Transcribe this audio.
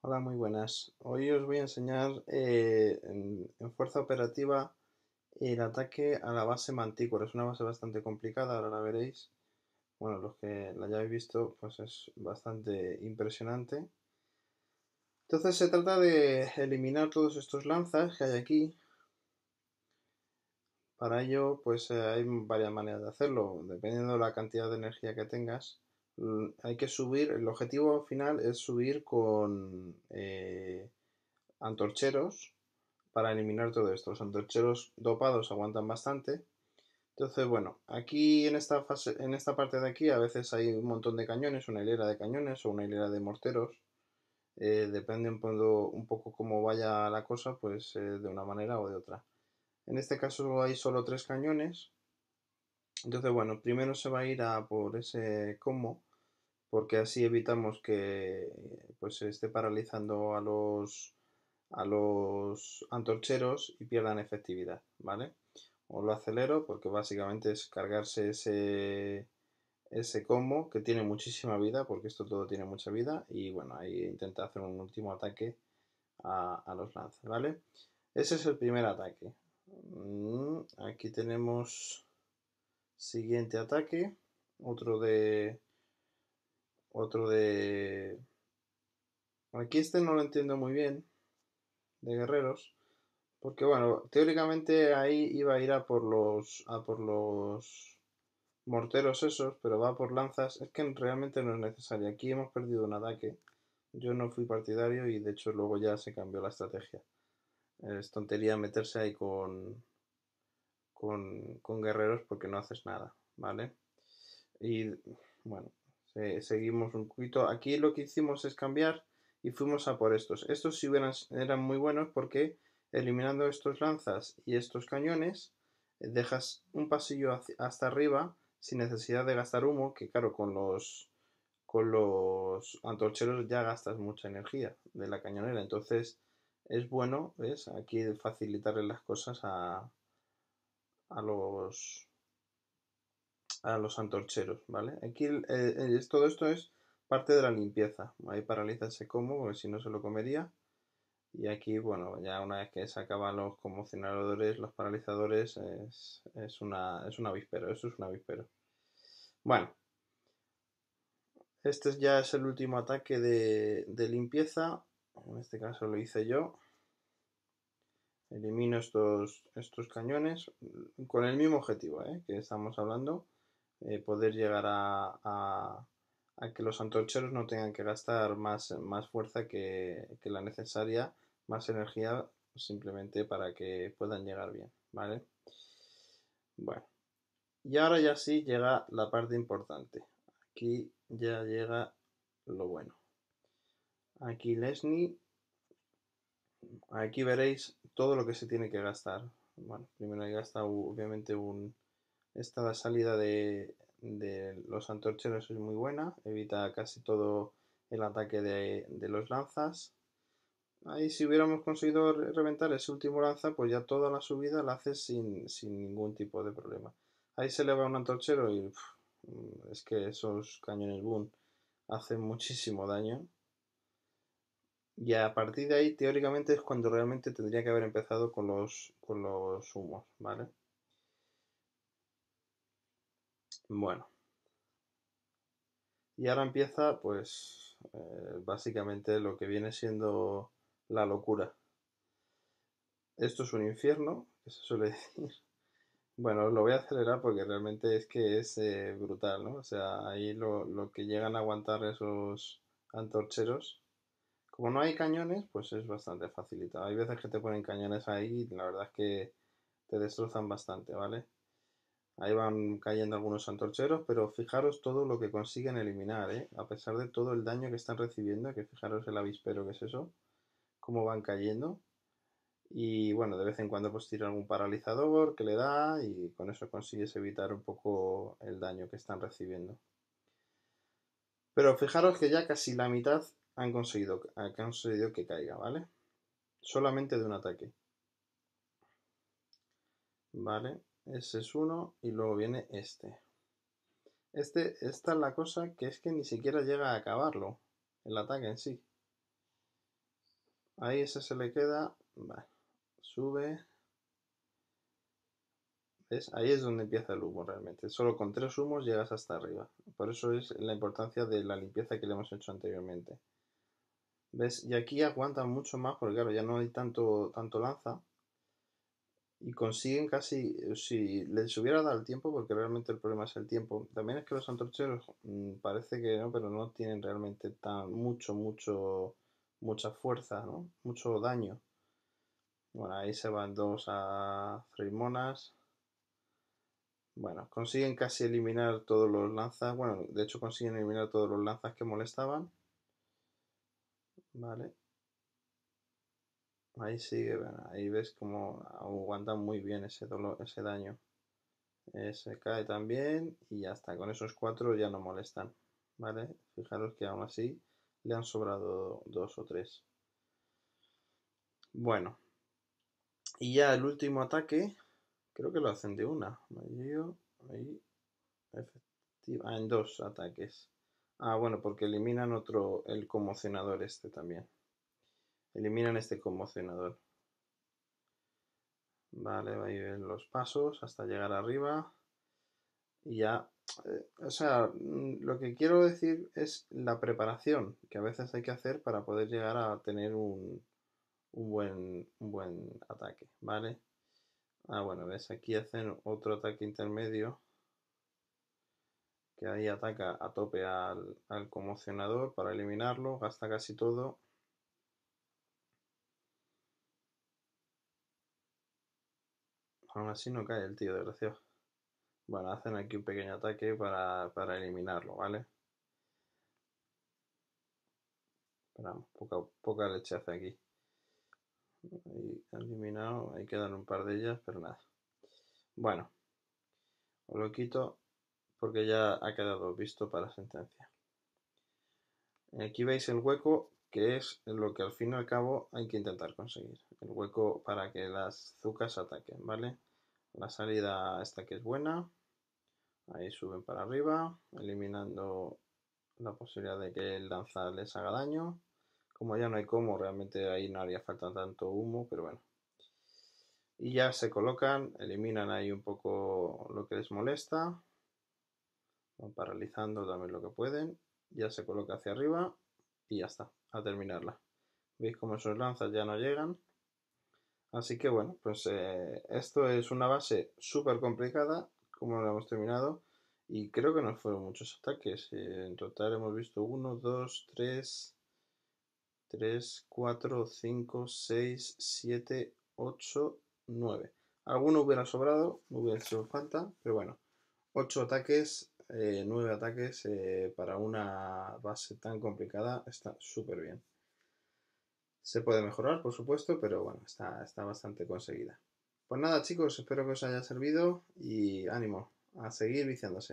Hola, muy buenas. Hoy os voy a enseñar eh, en, fuerza operativa el ataque a la base mantícora. Es una base bastante complicada, ahora la veréis. Bueno, los que la hayáis visto, pues es bastante impresionante. Entonces se trata de eliminar todos estos lanzas que hay aquí. Para ello, pues eh, hay varias maneras de hacerlo, dependiendo de la cantidad de energía que tengas. Mm, hay que subir, el objetivo final es subir con eh, antorcheros para eliminar todo esto. Los antorcheros dopados aguantan bastante. Entonces, bueno, aquí en esta, fase, en esta parte de aquí a veces hay un montón de cañones, una hilera de cañones o una hilera de morteros. Eh, depende un poco, cómo vaya la cosa, pues eh, de una manera o de otra. En este caso hay solo tres cañones. Entonces, bueno, primero se va a ir a por ese combo porque así evitamos que pues se esté paralizando a los a los antorcheros y pierdan efectividad, ¿vale? O lo acelero porque básicamente es cargarse ese ese combo que tiene muchísima vida porque esto todo tiene mucha vida y bueno, ahí intenta hacer un último ataque a, los lances, ¿vale? Ese es el primer ataque. Mm, aquí tenemos siguiente ataque, otro de otro de... Aquí este no lo entiendo muy bien, de guerreros. Porque bueno, teóricamente ahí iba a ir a por los... a por los morteros esos, pero va por lanzas. Es que realmente no es necesario. Aquí hemos perdido un ataque. Yo no fui partidario y de hecho luego ya se cambió la estrategia. Es tontería meterse ahí con, con, con guerreros porque no haces nada, ¿vale? Y bueno, seguimos un poquito. Aquí lo que hicimos es cambiar y fuimos a por estos. Estos sí eran muy buenos porque eliminando estos lanzas y estos cañones, eh, dejas un pasillo hasta arriba sin necesidad de gastar humo, que claro, con los, con los antorcheros ya gastas mucha energía de la cañonera. Entonces es bueno, ¿ves? Aquí facilitarle las cosas a, a los a los antorcheros, ¿vale? Aquí eh, todo esto es parte de la limpieza. Ahí paraliza ese como, porque si no se lo comería. Y aquí, bueno, ya una vez que se acaban los conmocionadores, los paralizadores, es, una, es un avispero, eso es un avispero. Bueno, este ya es el último ataque de, de limpieza, en este caso lo hice yo. Elimino estos, estos cañones con el mismo objetivo ¿eh? que estamos hablando eh, poder llegar a, que los antorcheros no tengan que gastar más, más fuerza que, la necesaria, más energía, simplemente para que puedan llegar bien, ¿vale? Bueno, y ahora ya sí llega la parte importante. Aquí ya llega lo bueno. Aquí Lesney, aquí veréis todo lo que se tiene que gastar. Bueno, primero hay gastar obviamente un, esta salida de, los antorcheros es muy buena, evita casi todo el ataque de, los lanzas. Ahí si hubiéramos conseguido reventar ese último lanza, pues ya toda la subida la haces sin, ningún tipo de problema. Ahí se le va un antorchero y mm, es que esos cañones boom hacen muchísimo daño. Y a partir de ahí, teóricamente, es cuando realmente tendría que haber empezado con los, con los humos, ¿vale? Bueno. Y ahora empieza, pues, eh, básicamente lo que viene siendo la locura. Esto es un infierno, eso se suele decir. Bueno, lo voy a acelerar porque realmente es que es eh, brutal, ¿no? O sea, ahí lo, lo que llegan a aguantar esos antorcheros. Como no hay cañones, pues es bastante facilitado. Hay veces que te ponen cañones ahí y la verdad es que te destrozan bastante, ¿vale? Ahí van cayendo algunos antorcheros, pero fijaros todo lo que consiguen eliminar, ¿eh? a pesar de todo el daño que están recibiendo, que fijaros el avispero que es eso, cómo van cayendo. Y bueno, de vez en cuando pues tira algún paralizador que le da y con eso consigues evitar un poco el daño que están recibiendo. Pero fijaros que ya casi la mitad han conseguido, han conseguido que caiga, ¿vale? Solamente de un ataque. Vale, ese es uno y luego viene este. Este, esta es la cosa que es que ni siquiera llega a acabarlo, el ataque en sí. Ahí ese se le queda, sube. ¿Ves? Ahí es donde empieza el humo realmente. Solo con tres humos llegas hasta arriba. Por eso es la importancia de la limpieza que le hemos hecho anteriormente. ¿Ves? Y aquí aguanta mucho más porque claro, ya no hay tanto, tanto lanza y consiguen casi, eh, si les hubiera dado el tiempo, porque realmente el problema es el tiempo, también es que los antorcheros mm, parece que no, pero no tienen realmente tan mucho, mucho, mucha fuerza, ¿no? Mucho daño. Bueno, ahí se van dos a frimonas Bueno, consiguen casi eliminar todos los lanzas. Bueno, de hecho consiguen eliminar todos los lanzas que molestaban. Vale. Ahí sigue, ahí ves como aguanta muy bien ese dolor, ese daño. Eh, se cae también y ya está. Con esos cuatro ya no molestan. ¿Vale? Fijaros que aún así le han sobrado dos o tres. Bueno. Y ya el último ataque. Creo que lo hacen de una. Ahí. Ah, en dos ataques. Ah, bueno, porque eliminan otro, el conmocionador este también eliminan este conmocionador. Vale, va a ir los pasos hasta llegar arriba. Y ya, eh, o sea, mm, lo que quiero decir es la preparación que a veces hay que hacer para poder llegar a tener un, buen, buen ataque, ¿vale? Ah, bueno, ves, aquí hacen otro ataque intermedio que ahí ataca a tope al, al conmocionador para eliminarlo, gasta casi todo Aún así no cae el tío, desgraciado. Bueno, hacen aquí un pequeño ataque para, eliminarlo, ¿vale? Esperamos, poca, leche hace aquí. Ahí, eliminado, que dar un par de ellas, pero nada. Bueno, os lo quito porque ya ha quedado visto para sentencia. Aquí veis el hueco, que es lo que al fin y al cabo hay que intentar conseguir. El hueco para que las zucas ataquen, ¿vale? la salida esta que es buena. Ahí suben para arriba, eliminando la posibilidad de que el lanzar les haga daño. Como ya no hay como, realmente ahí no haría falta tanto humo, pero bueno. Y ya se colocan, eliminan ahí un poco lo que les molesta. Van paralizando también lo que pueden. Ya se coloca hacia arriba y ya está, a terminarla. ¿Veis cómo sus lanzas ya no llegan? Así que bueno, pues eh, esto es una base súper complicada, como lo hemos terminado, y creo que no fueron muchos ataques. Eh, en total hemos visto 1, 2, 3, 3, 4, 5, 6, 7, 8, 9. Alguno hubiera sobrado, no hubiera hecho falta, pero bueno, 8 ataques, eh, 9 ataques eh, para una base tan complicada está súper bien. Se puede mejorar, por supuesto, pero bueno, está, está bastante conseguida. Pues nada, chicos, espero que os haya servido y ánimo a seguir viciándose.